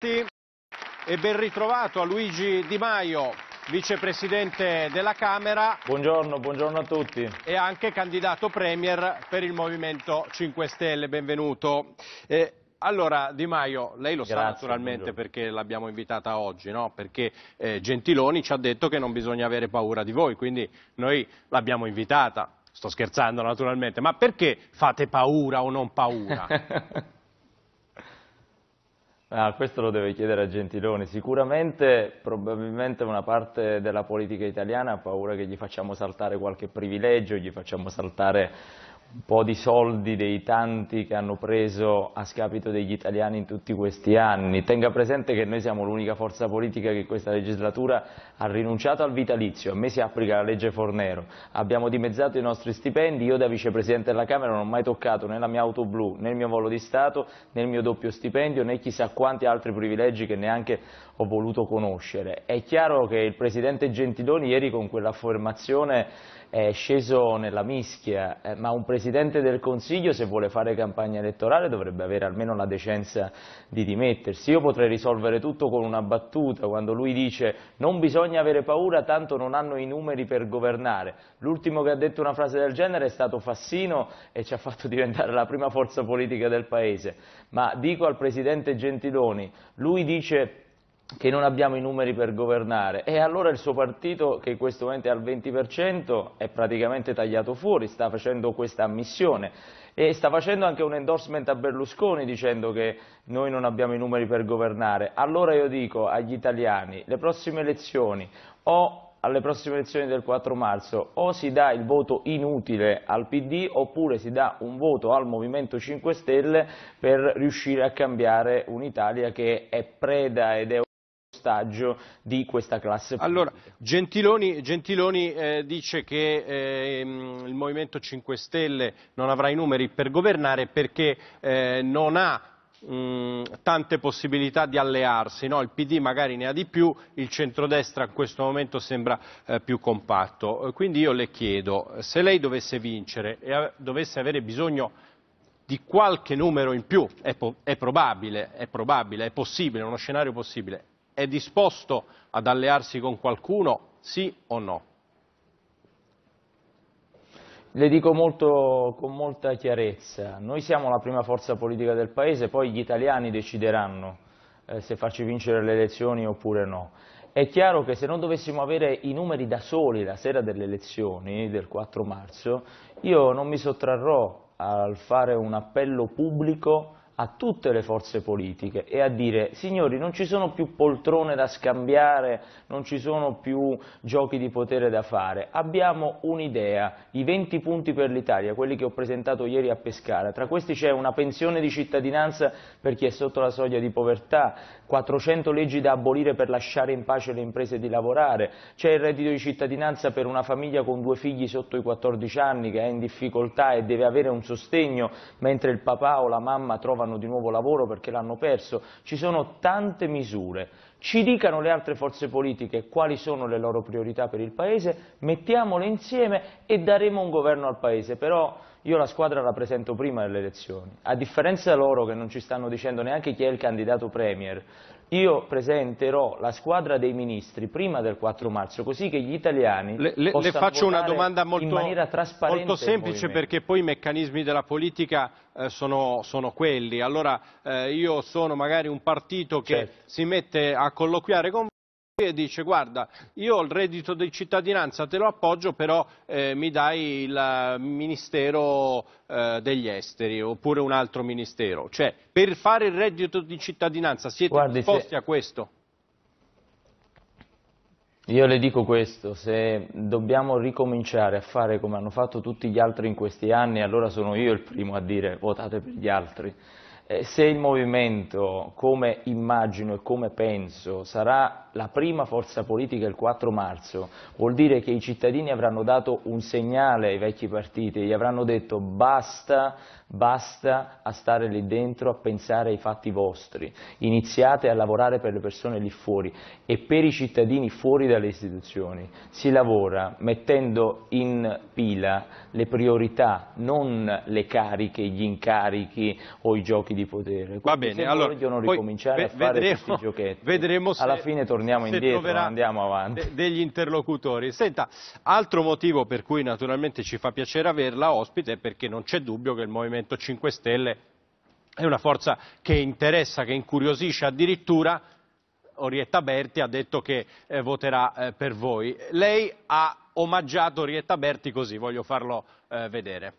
Tutti e ben ritrovato a Luigi Di Maio, vicepresidente della Camera. Buongiorno, buongiorno a tutti. E anche candidato premier per il Movimento 5 Stelle, benvenuto. Eh, allora Di Maio, lei lo Grazie, sa naturalmente buongiorno. perché l'abbiamo invitata oggi, no? perché eh, Gentiloni ci ha detto che non bisogna avere paura di voi, quindi noi l'abbiamo invitata. Sto scherzando naturalmente, ma perché fate paura o non paura? Ah, questo lo deve chiedere a Gentiloni. Sicuramente, probabilmente una parte della politica italiana ha paura che gli facciamo saltare qualche privilegio, gli facciamo saltare un po' di soldi dei tanti che hanno preso a scapito degli italiani in tutti questi anni. Tenga presente che noi siamo l'unica forza politica che in questa legislatura ha rinunciato al vitalizio, a me si applica la legge Fornero, abbiamo dimezzato i nostri stipendi, io da vicepresidente della Camera non ho mai toccato né la mia auto blu, né il mio volo di Stato, né il mio doppio stipendio, né chissà quanti altri privilegi che neanche ho voluto conoscere. È chiaro che il Presidente Gentiloni ieri con quell'affermazione è sceso nella mischia, eh, ma un Presidente del Consiglio se vuole fare campagna elettorale dovrebbe avere almeno la decenza di dimettersi. Io potrei risolvere tutto con una battuta, quando lui dice non bisogna avere paura, tanto non hanno i numeri per governare. L'ultimo che ha detto una frase del genere è stato Fassino e ci ha fatto diventare la prima forza politica del Paese. Ma dico al Presidente Gentiloni, lui dice che non abbiamo i numeri per governare e allora il suo partito che in questo momento è al 20% è praticamente tagliato fuori, sta facendo questa ammissione e sta facendo anche un endorsement a Berlusconi dicendo che noi non abbiamo i numeri per governare. Allora io dico agli italiani, le prossime elezioni o alle prossime elezioni del 4 marzo o si dà il voto inutile al PD oppure si dà un voto al Movimento 5 Stelle per riuscire a cambiare un'Italia che è preda ed è ostaggio di questa classe politica. Allora, Gentiloni, Gentiloni eh, dice che eh, il Movimento 5 Stelle non avrà i numeri per governare perché eh, non ha mh, mm, tante possibilità di allearsi, no? il PD magari ne ha di più, il centrodestra in questo momento sembra eh, più compatto. Eh, quindi io le chiedo, se lei dovesse vincere e dovesse avere bisogno di qualche numero in più, è, è, probabile, è probabile, è possibile, uno scenario possibile è disposto ad allearsi con qualcuno, sì o no? Le dico molto, con molta chiarezza, noi siamo la prima forza politica del Paese, poi gli italiani decideranno eh, se farci vincere le elezioni oppure no. È chiaro che se non dovessimo avere i numeri da soli la sera delle elezioni del 4 marzo, io non mi sottrarrò al fare un appello pubblico a tutte le forze politiche e a dire signori non ci sono più poltrone da scambiare, non ci sono più giochi di potere da fare, abbiamo un'idea, i 20 punti per l'Italia, quelli che ho presentato ieri a Pescara, tra questi c'è una pensione di cittadinanza per chi è sotto la soglia di povertà, 400 leggi da abolire per lasciare in pace le imprese di lavorare, c'è il reddito di cittadinanza per una famiglia con due figli sotto i 14 anni che è in difficoltà e deve avere un sostegno mentre il papà o la mamma trovano trovano di nuovo lavoro perché l'hanno perso, ci sono tante misure. Ci dicano le altre forze politiche quali sono le loro priorità per il Paese, mettiamole insieme e daremo un governo al Paese, però io la squadra la presento prima delle elezioni, a differenza loro che non ci stanno dicendo neanche chi è il candidato Premier, io presenterò la squadra dei ministri prima del 4 marzo, così che gli italiani le, le, le faccio una domanda molto, molto semplice perché poi i meccanismi della politica eh, sono, sono, quelli. Allora eh, io sono magari un partito che certo. si mette a colloquiare con e dice guarda io ho il reddito di cittadinanza te lo appoggio però eh, mi dai il ministero eh, degli esteri oppure un altro ministero cioè per fare il reddito di cittadinanza siete Guardi, disposti se... a questo? Io le dico questo, se dobbiamo ricominciare a fare come hanno fatto tutti gli altri in questi anni, allora sono io il primo a dire votate per gli altri. Eh, se il movimento, come immagino e come penso, sarà la prima forza politica il 4 marzo, vuol dire che i cittadini avranno dato un segnale ai vecchi partiti, gli avranno detto basta, basta a stare lì dentro, a pensare ai fatti vostri, iniziate a lavorare per le persone lì fuori e per i cittadini fuori dalle istituzioni. Si lavora mettendo in pila le priorità, non le cariche, gli incarichi o i giochi di potere. Va bene, allora, vogliono ricominciare a fare vedremo, questi giochetti. Vedremo se, Alla fine torniamo indietro, andiamo avanti. De degli interlocutori. Senta, altro motivo per cui naturalmente ci fa piacere averla ospite è perché non c'è dubbio che il Movimento 5 Stelle è una forza che interessa, che incuriosisce addirittura Orietta Berti ha detto che eh, voterà eh, per voi. Lei ha omaggiato Orietta Berti così, voglio farlo eh, vedere.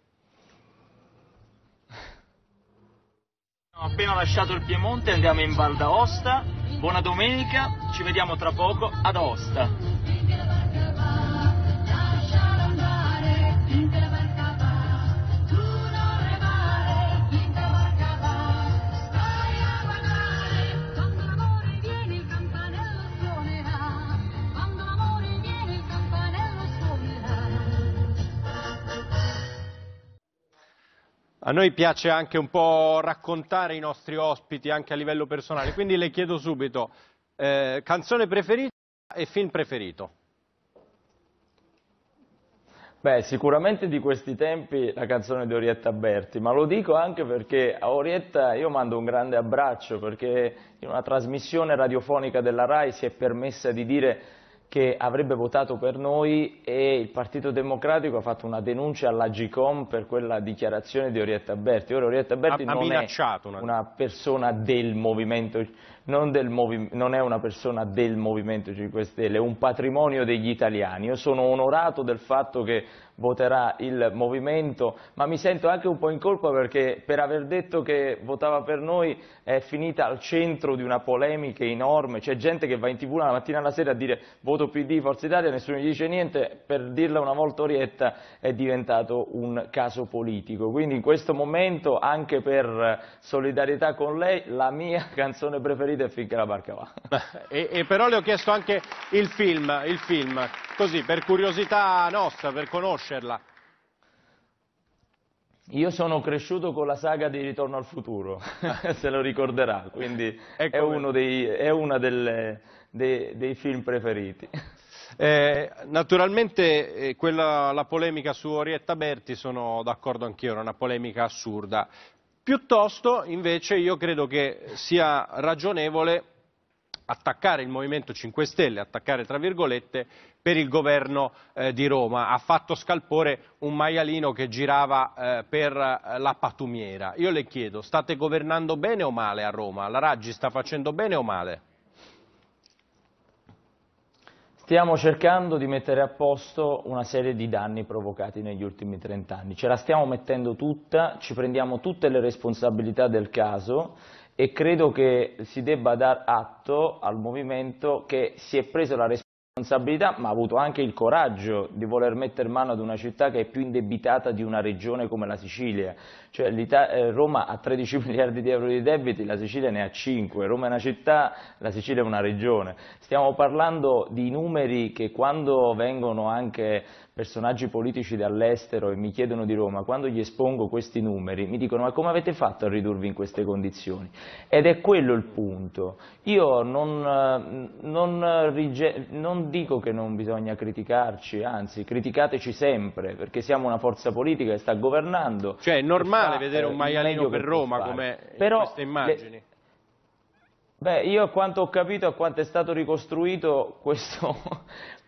Abbiamo appena lasciato il Piemonte, andiamo in Val d'Aosta. Buona domenica, ci vediamo tra poco ad Aosta. A noi piace anche un po' raccontare i nostri ospiti anche a livello personale, quindi le chiedo subito, eh, canzone preferita e film preferito? Beh, sicuramente di questi tempi la canzone di Orietta Berti, ma lo dico anche perché a Orietta io mando un grande abbraccio perché in una trasmissione radiofonica della RAI si è permessa di dire che avrebbe votato per noi e il Partito Democratico ha fatto una denuncia alla GICOM per quella dichiarazione di Orietta Berti. Ora Orietta Berti ha, non, ha è una... Una del movimento, non, movi... non è una persona del Movimento 5 Stelle, è un patrimonio degli italiani. Io sono onorato del fatto che voterà il Movimento, ma mi sento anche un po' in colpa perché per aver detto che votava per noi è finita al centro di una polemica enorme, c'è gente che va in tv la mattina alla sera a dire voto PD, Forza Italia, nessuno gli dice niente, per dirla una volta Orietta è diventato un caso politico, quindi in questo momento anche per solidarietà con lei la mia canzone preferita è Finché la barca va. E, e però le ho chiesto anche il film, il film così per curiosità nostra, per conoscere conoscerla. Io sono cresciuto con la saga di Ritorno al futuro, se lo ricorderà, quindi è, dei, è uno dei, dei film preferiti. Eh, naturalmente eh, quella, la polemica su Orietta Berti sono d'accordo anch'io, era una polemica assurda. Piuttosto invece io credo che sia ragionevole attaccare il Movimento 5 Stelle, attaccare tra virgolette, per il governo eh, di Roma. Ha fatto scalpore un maialino che girava eh, per eh, la patumiera. Io le chiedo, state governando bene o male a Roma? La Raggi sta facendo bene o male? Stiamo cercando di mettere a posto una serie di danni provocati negli ultimi 30 anni. Ce la stiamo mettendo tutta, ci prendiamo tutte le responsabilità del caso e credo che si debba dar atto al movimento che si è preso la responsabilità ma ha avuto anche il coraggio di voler mettere mano ad una città che è più indebitata di una regione come la Sicilia, cioè eh, Roma ha 13 miliardi di euro di debiti, la Sicilia ne ha 5, Roma è una città, la Sicilia è una regione, stiamo parlando di numeri che quando vengono anche personaggi politici dall'estero e mi chiedono di Roma, quando gli espongo questi numeri, mi dicono ma come avete fatto a ridurvi in queste condizioni? Ed è quello il punto. Io non, eh, non, non dico che non bisogna criticarci, anzi criticateci sempre, perché siamo una forza politica che sta governando. Cioè è normale eh, vedere un maialino per Roma come Però, queste immagini. Le, Beh, io a quanto ho capito, a quanto è stato ricostruito, questo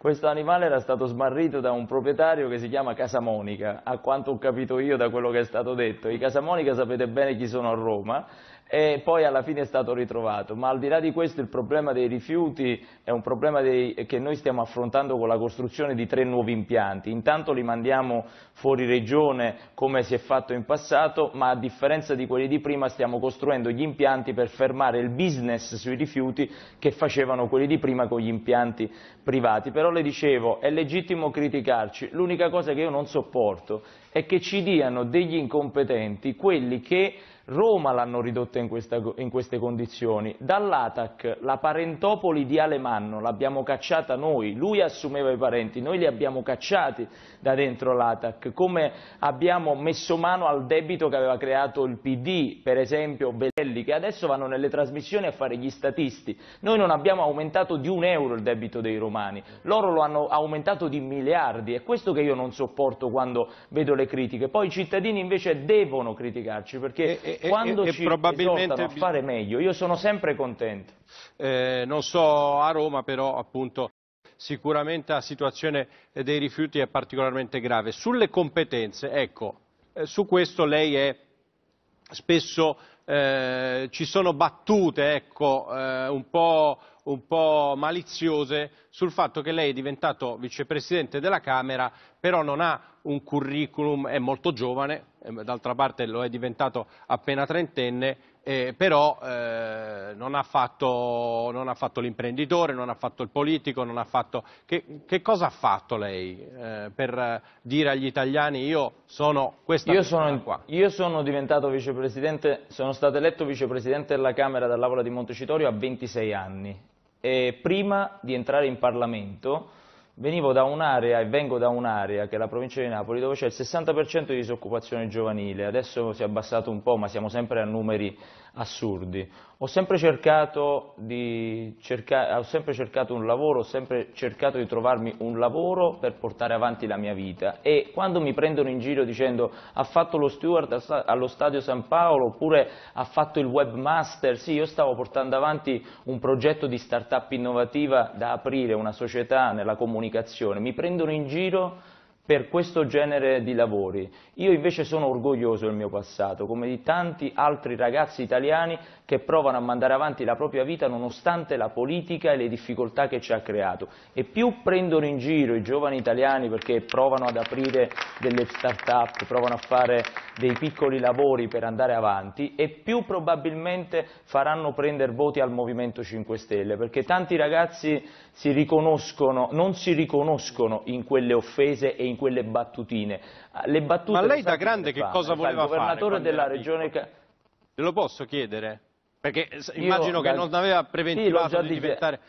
questo animale era stato smarrito da un proprietario che si chiama Casamonica, a quanto ho capito io da quello che è stato detto. I Casamonica sapete bene chi sono a Roma e poi alla fine è stato ritrovato. Ma al di là di questo il problema dei rifiuti è un problema dei, che noi stiamo affrontando con la costruzione di tre nuovi impianti. Intanto li mandiamo fuori regione come si è fatto in passato, ma a differenza di quelli di prima stiamo costruendo gli impianti per fermare il business sui rifiuti che facevano quelli di prima con gli impianti privati. Però le dicevo, è legittimo criticarci, l'unica cosa che io non sopporto è che ci diano degli incompetenti quelli che Roma l'hanno ridotta in, questa, in, queste condizioni. Dall'Atac la Parentopoli di Alemanno l'abbiamo cacciata noi, lui assumeva i parenti, noi li abbiamo cacciati da dentro l'Atac, come abbiamo messo mano al debito che aveva creato il PD, per esempio Belli, che adesso vanno nelle trasmissioni a fare gli statisti. Noi non abbiamo aumentato di un euro il debito dei romani, loro lo hanno aumentato di miliardi, è questo che io non sopporto quando vedo le critiche. Poi i cittadini invece devono criticarci perché... E, e e, quando e, ci probabilmente... a fare meglio, io sono sempre contento. Eh, non so a Roma, però appunto sicuramente la situazione dei rifiuti è particolarmente grave. Sulle competenze, ecco, eh, su questo lei è spesso... Eh, ci sono battute ecco, eh, un, po', un po' maliziose sul fatto che lei è diventato vicepresidente della Camera, però non ha un curriculum, è molto giovane, eh, d'altra parte lo è diventato appena trentenne, eh, però eh, non ha fatto, fatto l'imprenditore, non ha fatto il politico, fatto... Che, che, cosa ha fatto lei eh, per dire agli italiani io sono questa io sono, qua? Io sono diventato vicepresidente, sono stato eletto vicepresidente della Camera dall'Aula di Montecitorio a 26 anni e prima di entrare in Parlamento venivo da un'area e vengo da un'area che è la provincia di Napoli dove c'è il 60% di disoccupazione giovanile, adesso si è abbassato un po' ma siamo sempre a numeri assurdi. Ho sempre, cercato di cerca ho sempre cercato un lavoro, ho sempre cercato di trovarmi un lavoro per portare avanti la mia vita e quando mi prendono in giro dicendo ha fatto lo steward allo Stadio San Paolo oppure ha fatto il webmaster, sì io stavo portando avanti un progetto di startup innovativa da aprire, una società nella comunicazione, mi prendono in giro per questo genere di lavori. Io invece sono orgoglioso del mio passato, come di tanti altri ragazzi italiani che provano a mandare avanti la propria vita nonostante la politica e le difficoltà che ci ha creato. E più prendono in giro i giovani italiani perché provano ad aprire delle start-up, provano a fare dei piccoli lavori per andare avanti, e più probabilmente faranno prendere voti al Movimento 5 Stelle, perché tanti ragazzi si non si riconoscono in quelle offese e in in quelle battutine. Ah, le battute Ma lei da grande che cosa voleva fare? Il governatore della regione... Te lo posso chiedere? Perché immagino Io, che da... non aveva preventivato sì, di diventare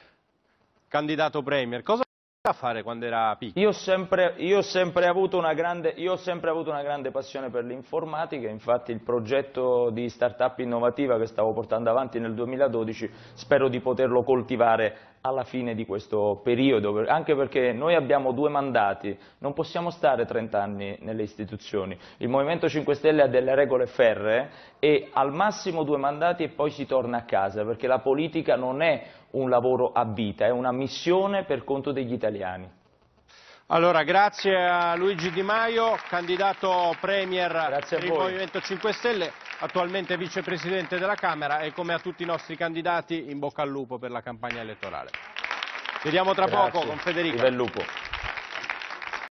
candidato premier. Cosa a fare quando era piccolo? Io, sempre, io, ho sempre avuto una grande, io ho sempre avuto una grande passione per l'informatica, infatti il progetto di start-up innovativa che stavo portando avanti nel 2012 spero di poterlo coltivare alla fine di questo periodo, anche perché noi abbiamo due mandati, non possiamo stare 30 anni nelle istituzioni. Il Movimento 5 Stelle ha delle regole ferree e al massimo due mandati e poi si torna a casa, perché la politica non è un lavoro a vita, è una missione per conto degli italiani. Allora, grazie a Luigi Di Maio, candidato Premier del Movimento 5 Stelle, attualmente vicepresidente della Camera e come a tutti i nostri candidati in bocca al lupo per la campagna elettorale. Ci vediamo tra grazie. poco con Federico.